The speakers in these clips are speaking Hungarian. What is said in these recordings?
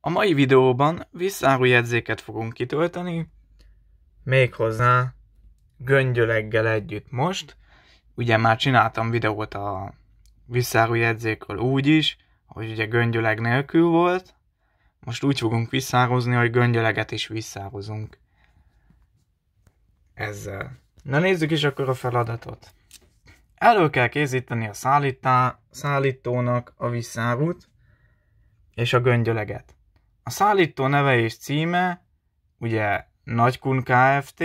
A mai videóban visszáru jegyzéket fogunk kitölteni, méghozzá göngyöleggel együtt most. Ugye már csináltam videót a visszáru jegyzékről úgy is, hogy ugye göngyöleg nélkül volt, most úgy fogunk visszározni, hogy göngyöleget is visszározunk ezzel. Na nézzük is akkor a feladatot. Elő kell készíteni a szállítá, szállítónak a visszárút és a göngyöleget. A szállító neve és címe, ugye Nagykun Kft.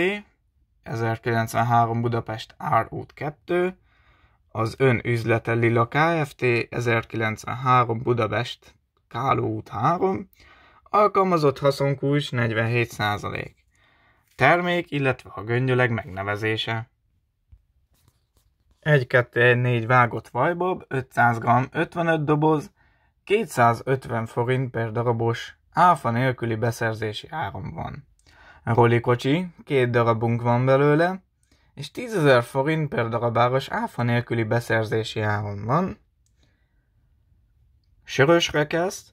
1093 Budapest Árút 2, az ön üzlete Lila Kft. 1093 Budapest Káló út 3, alkalmazott haszonkulcs 47%. Termék, illetve a göngyöleg megnevezése. 1-2-4 vágott vajbob, 500 g, 55 doboz, 250 forint per darabos Áfa nélküli beszerzési áram van. Roli kocsi, két darabunk van belőle, és 10.000 forint per darabáros áfa nélküli beszerzési áron van. Sörös rekeszt,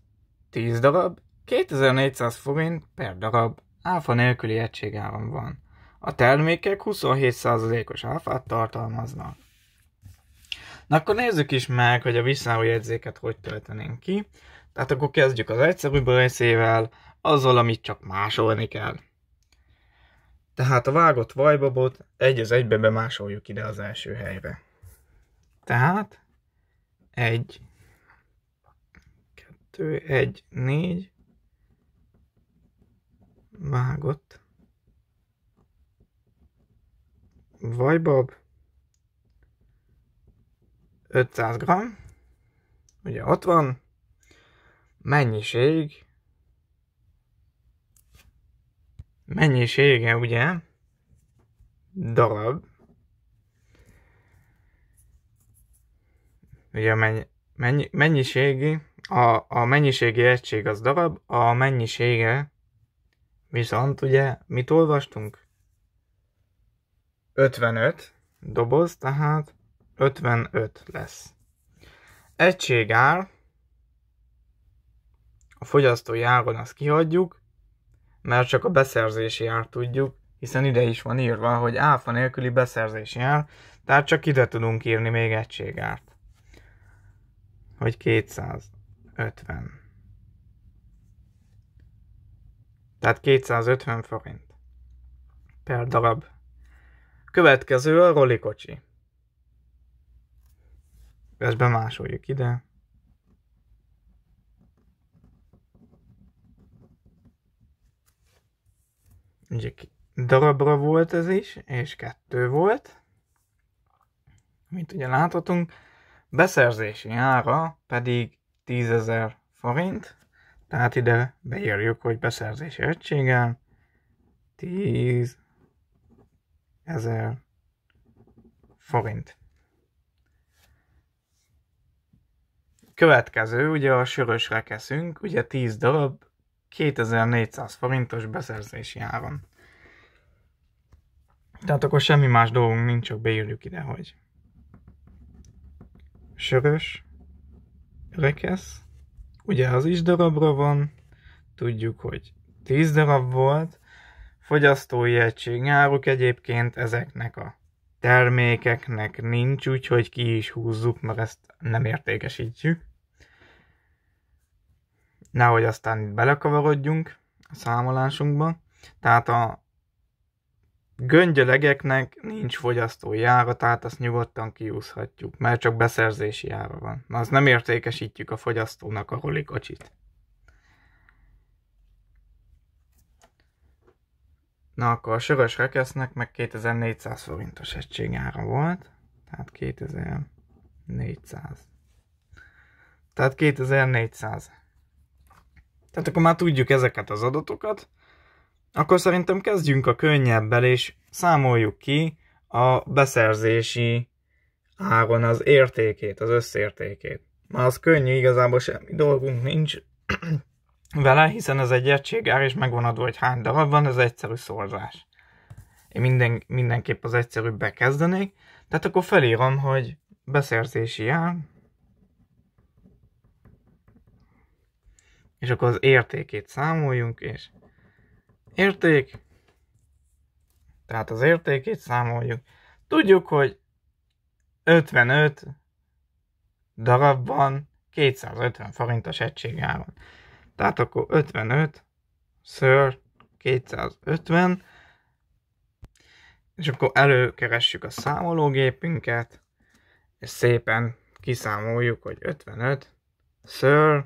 10 darab, 2400 forint per darab áfa nélküli egységáron van. A termékek 27%-os áfát tartalmaznak. Na akkor nézzük is meg, hogy a jegyzéket hogy töltenénk ki. Tehát akkor kezdjük az egyszerűbb részével, azzal, amit csak másolni kell. Tehát a vágott vajbabot egy az egybe bemásoljuk ide az első helyre. Tehát egy, kettő, egy, négy, vágott, vajbab, 500 g, ugye ott van? mennyiség mennyisége, ugye? Darab. Ugye a mennyi, mennyi, mennyiségi, a, a mennyiségi egység az darab, a mennyisége viszont ugye mit olvastunk? 55 doboz, tehát 55 lesz. Egység ár a fogyasztói áron azt kihagyjuk, mert csak a beszerzési ár tudjuk, hiszen ide is van írva, hogy áfa nélküli beszerzési ár, tehát csak ide tudunk írni még egységárt. Hogy 250. Tehát 250 forint per darab. Következő a rolikocsi. Ezt bemásoljuk ide. ugye darabra volt ez is, és kettő volt, mint ugye láthatunk, beszerzési ára pedig 10.000 forint, tehát ide beírjuk, hogy beszerzési egységgel 10.000 forint. Következő, ugye a sörösre keszünk, ugye 10 darab, 2400 forintos beszerzési áron. Tehát akkor semmi más dolgunk nincs, csak beírjuk ide, hogy sörös, rekesz, ugye az is darabra van, tudjuk, hogy 10 darab volt, fogyasztói áruk egyébként ezeknek a termékeknek nincs, úgyhogy ki is húzzuk, mert ezt nem értékesítjük nehogy aztán belekavarodjunk a számolásunkba. Tehát a göngyölegeknek nincs fogyasztói ára, tehát azt nyugodtan kiúszhatjuk, mert csak beszerzési ára van. Na, azt nem értékesítjük a fogyasztónak a rolikocsit. Na, akkor a sörös rekesznek meg 2400 forintos egység ára volt, tehát 2400. Tehát 2400 tehát akkor már tudjuk ezeket az adatokat, akkor szerintem kezdjünk a könnyebbel, és számoljuk ki a beszerzési áron az értékét, az összértékét. Már az könnyű, igazából semmi dolgunk nincs vele, hiszen ez egy ár, és megvan adva, hogy hány darab van, ez egyszerű szorzás. Én minden, mindenképp az egyszerűbb kezdenék, tehát akkor felírom, hogy beszerzési ár és akkor az értékét számoljunk, és érték, tehát az értékét számoljuk. Tudjuk, hogy 55 darabban 250 forintos egység áron. Tehát akkor 55 ször 250, és akkor előkeressük a számológépünket, és szépen kiszámoljuk, hogy 55 ször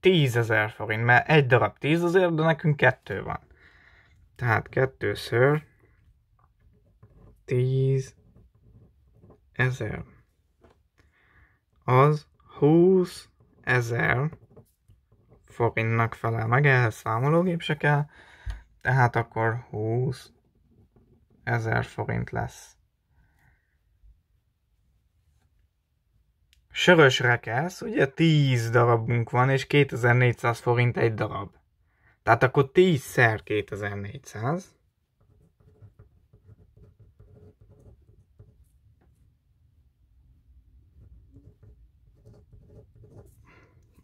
tízezer forint, mert egy darab tízezer, de nekünk kettő van. Tehát kettőször tíz ezer. Az 20 ezer forintnak felel meg, ehhez számológép se kell, tehát akkor 20 ezer forint lesz. Sörös rekesz, ugye 10 darabunk van, és 2400 forint egy darab. Tehát akkor 10-szer 2400.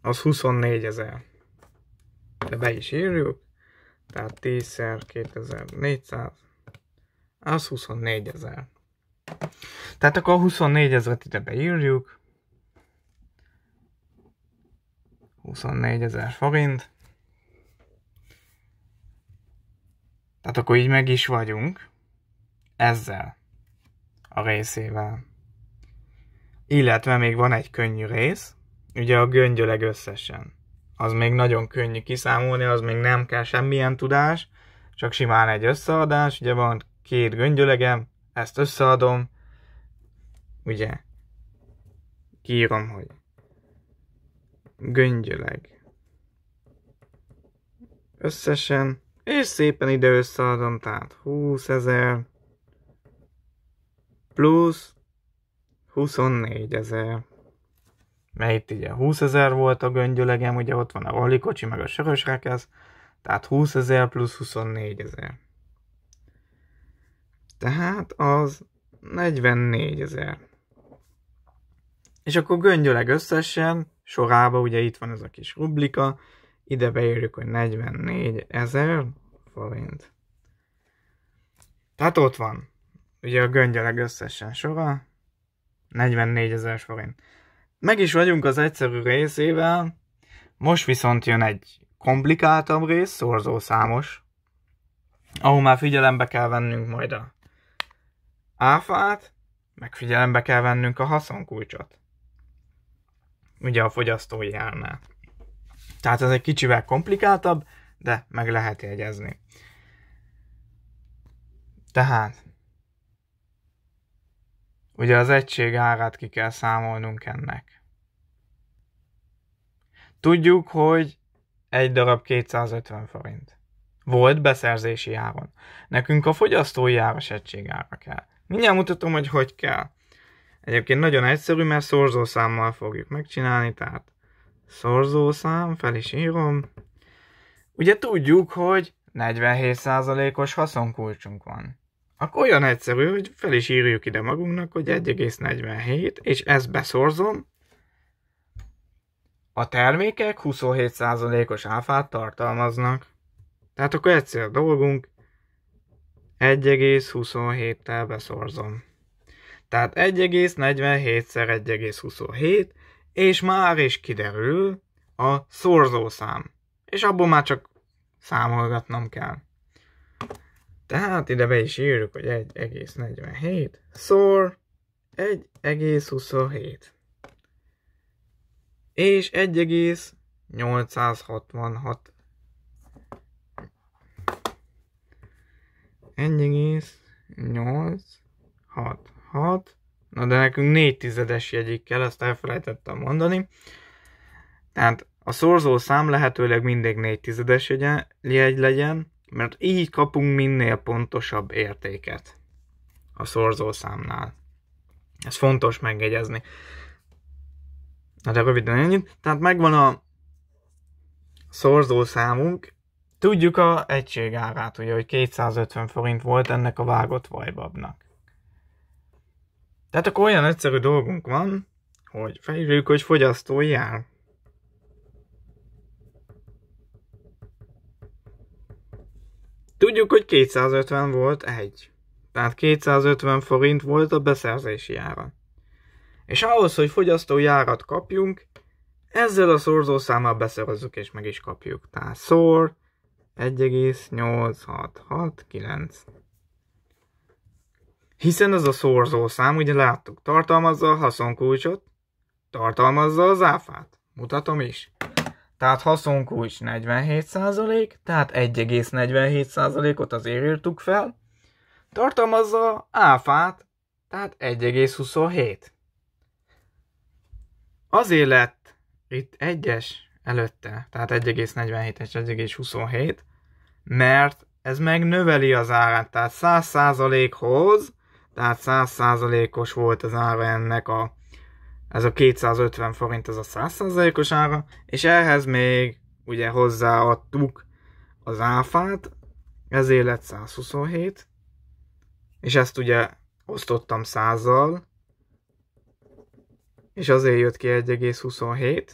Az 24 ezer. De be is írjuk. Tehát 10-szer 2400. Az 24 ezer. Tehát akkor a 24 ezeret ide beírjuk. 24 ezer forint. Tehát akkor így meg is vagyunk ezzel a részével. Illetve még van egy könnyű rész, ugye a göngyöleg összesen. Az még nagyon könnyű kiszámolni, az még nem kell semmilyen tudás, csak simán egy összeadás, ugye van két göngyölegem, ezt összeadom, ugye kiírom, hogy göngyöleg. Összesen, és szépen ide összeadom, tehát 20 ezer plusz 24 ezer. Mert itt ugye 20 ezer volt a göngyölegem, ugye ott van a valikocsi meg a sörös rekesz, tehát 20 ezer plusz 24 ezer. Tehát az 44 ezer. És akkor göngyöleg összesen sorába, ugye itt van ez a kis rublika, ide beírjuk, hogy 44 ezer forint. Tehát ott van, ugye a göngyeleg összesen sora, 44 ezer forint. Meg is vagyunk az egyszerű részével, most viszont jön egy komplikáltabb rész, számos. ahol már figyelembe kell vennünk majd a áfát, meg figyelembe kell vennünk a haszonkulcsot ugye a fogyasztói elme. Tehát ez egy kicsivel komplikáltabb, de meg lehet jegyezni. Tehát, ugye az egység árát ki kell számolnunk ennek. Tudjuk, hogy egy darab 250 forint. Volt beszerzési áron. Nekünk a fogyasztói áras ára kell. Mindjárt mutatom, hogy hogy kell. Egyébként nagyon egyszerű, mert szorzószámmal fogjuk megcsinálni, tehát szorzószám, fel is írom. Ugye tudjuk, hogy 47%-os haszonkulcsunk van. Akkor olyan egyszerű, hogy fel is írjuk ide magunknak, hogy 1,47, és ezt beszorzom. A termékek 27%-os áfát tartalmaznak. Tehát akkor egyszerű a dolgunk, 1,27-tel beszorzom. Tehát 1,47-szer 1,27, és már is kiderül a szorzószám. És abból már csak számolgatnom kell. Tehát ide be is írjuk, hogy 1,47 szor 1,27. És 1,866 1,86 6, na de nekünk 4 tizedes jegyig kell, ezt elfelejtettem mondani. Tehát a szorzó szám lehetőleg mindig 4 tizedes jegy legyen, mert így kapunk minél pontosabb értéket a szorzó számnál. Ez fontos megjegyezni. Na de röviden ennyit. Tehát megvan a szorzó számunk, Tudjuk a egység árát, ugye, hogy 250 forint volt ennek a vágott vajbabnak. Tehát akkor olyan egyszerű dolgunk van, hogy felírjuk, hogy fogyasztói jár. Tudjuk, hogy 250 volt egy. Tehát 250 forint volt a beszerzési ára. És ahhoz, hogy fogyasztói árat kapjunk, ezzel a szorzószámmal beszerezzük és meg is kapjuk. Tehát szor 1,8669. Hiszen ez a szorzó szám, ugye láttuk, tartalmazza a haszonkulcsot, tartalmazza az áfát. Mutatom is. Tehát haszonkulcs 47%, tehát 1,47%-ot azért írtuk fel. Tartalmazza áfát, tehát 1,27. Azért lett itt egyes előtte, tehát 1,47 és 1,27, mert ez megnöveli az árát, tehát 100%-hoz tehát 100%-os volt az ára ennek a ez a 250 forint az a 100%-os ára, és ehhez még ugye hozzáadtuk az áfát, ezért lett 127, és ezt ugye osztottam 100 100-zal, és azért jött ki 1,27,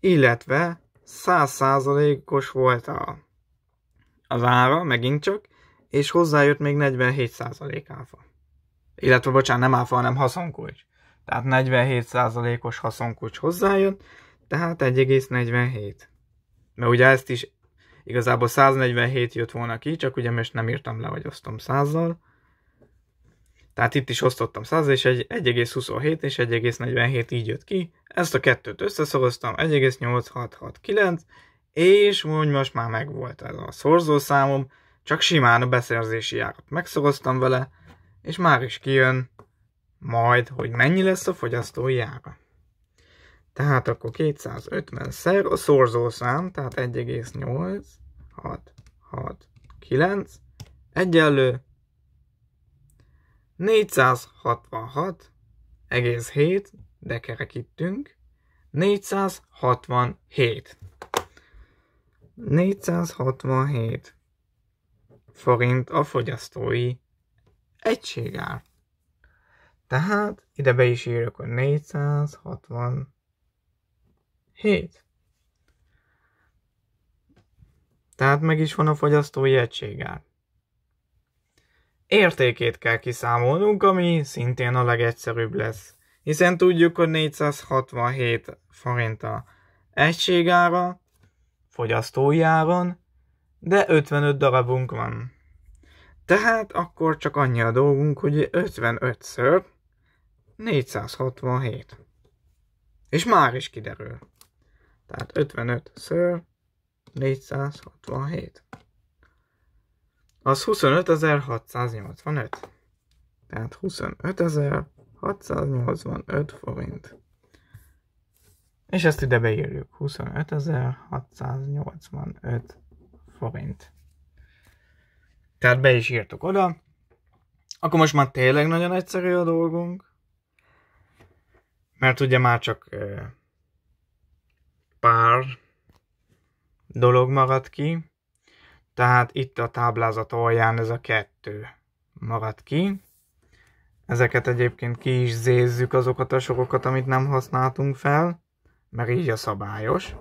illetve 100%-os volt a, az ára, megint csak, és hozzájött még 47% áfa. Illetve, bocsánat, nem áfa, hanem haszonkulcs. Tehát 47%-os haszonkulcs hozzájött, tehát 1,47. Mert ugye ezt is igazából 147 jött volna ki, csak ugye most nem írtam le, hogy osztom 100-zal. Tehát itt is osztottam 100 és 1,27 és 1,47 így jött ki. Ezt a kettőt összeszoroztam, 1,8669, és mondj, most már megvolt ez a szorzószámom, csak simán a beszerzési árat megszoroztam vele, és már is kijön majd, hogy mennyi lesz a fogyasztói ára. Tehát akkor 250-szer a szorzószám, tehát 1,8, 6, 6, 9, egyenlő 466,7, de kerekítünk, 467. 467 forint a fogyasztói egységár. Tehát ide be is írok, hogy 467. Tehát meg is van a fogyasztói egységár. Értékét kell kiszámolnunk, ami szintén a legegyszerűbb lesz. Hiszen tudjuk, hogy 467 forint a egységára, fogyasztójáron, de 55 darabunk van. Tehát akkor csak annyi a dolgunk, hogy 55-ször 467. És már is kiderül. Tehát 55-ször 467. Az 25.685. Tehát 25.685 forint. És ezt ide beírjuk. 25.685 forint. Tehát be is írtuk oda. Akkor most már tényleg nagyon egyszerű a dolgunk, mert ugye már csak pár dolog maradt ki, tehát itt a táblázat alján ez a kettő maradt ki. Ezeket egyébként ki is zézzük azokat a sorokat, amit nem használtunk fel, mert így a szabályos.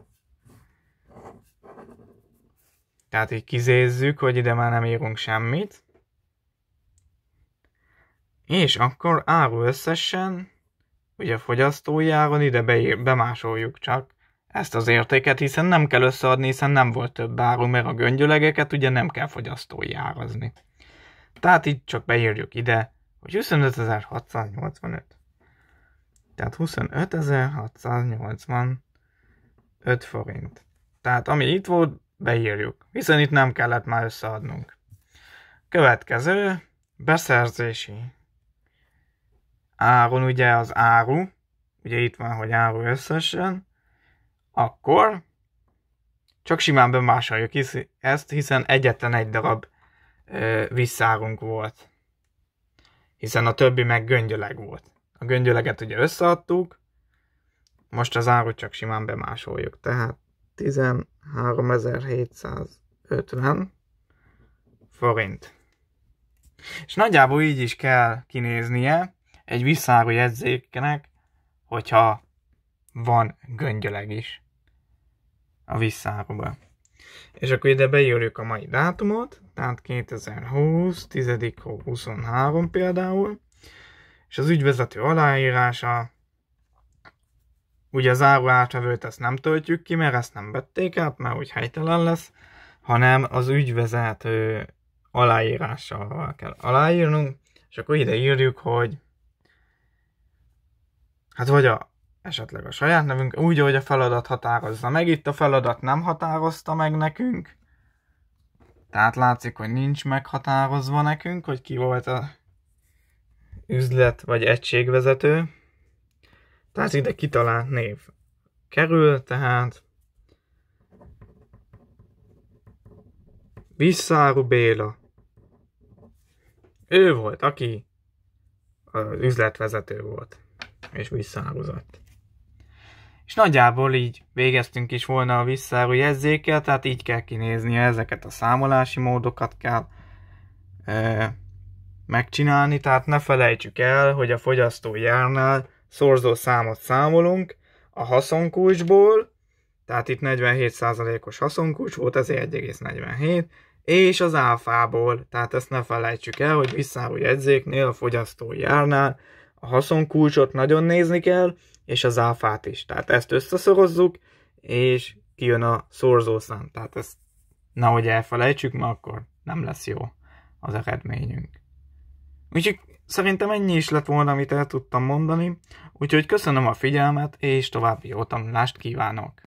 Tehát így kizézzük, hogy ide már nem írunk semmit. És akkor áru összesen, ugye fogyasztói áron ide beír, bemásoljuk csak ezt az értéket, hiszen nem kell összeadni, hiszen nem volt több áru, mert a göngyölegeket ugye nem kell fogyasztói árazni. Tehát így csak beírjuk ide, hogy 25.685. Tehát 25.685 forint. Tehát ami itt volt, beírjuk, hiszen itt nem kellett már összeadnunk. Következő, beszerzési áron ugye az áru, ugye itt van, hogy áru összesen, akkor csak simán bemásoljuk ezt, hiszen egyetlen egy darab ö, visszárunk volt. Hiszen a többi meg göngyöleg volt. A göngyöleget ugye összeadtuk, most az árut csak simán bemásoljuk, tehát 13.750 forint. És nagyjából így is kell kinéznie egy visszágú jegyzéknek, hogyha van göngyöleg is a visszáróba. És akkor ide beírjuk a mai dátumot, tehát 2020, 10. 23 például, és az ügyvezető aláírása Ugye az áru átvevőt ezt nem töltjük ki, mert ezt nem vették át, mert úgy helytelen lesz, hanem az ügyvezet aláírással kell aláírnunk, és akkor ide írjuk, hogy hát vagy a, esetleg a saját nevünk, úgy, hogy a feladat határozza meg. Itt a feladat nem határozta meg nekünk, tehát látszik, hogy nincs meghatározva nekünk, hogy ki volt a üzlet vagy egységvezető. Tehát ide kitalált név kerül, tehát Visszáru Béla. Ő volt, aki az üzletvezető volt, és visszáruzott. És nagyjából így végeztünk is volna a visszáru jegyzékkel, tehát így kell kinézni ezeket a számolási módokat kell e, megcsinálni, tehát ne felejtsük el, hogy a fogyasztó járnál szorzó számot számolunk a haszonkulcsból, tehát itt 47%-os haszonkulcs volt, ezért 1,47, és az áfából, tehát ezt ne felejtsük el, hogy visszálló jegyzéknél a fogyasztó járnál a haszonkulcsot nagyon nézni kell, és az áfát is. Tehát ezt összeszorozzuk, és kijön a szorzószám. Tehát ezt nehogy elfelejtsük, mert akkor nem lesz jó az eredményünk. Úgyhogy Szerintem ennyi is lett volna, amit el tudtam mondani, úgyhogy köszönöm a figyelmet, és további jó tanulást kívánok!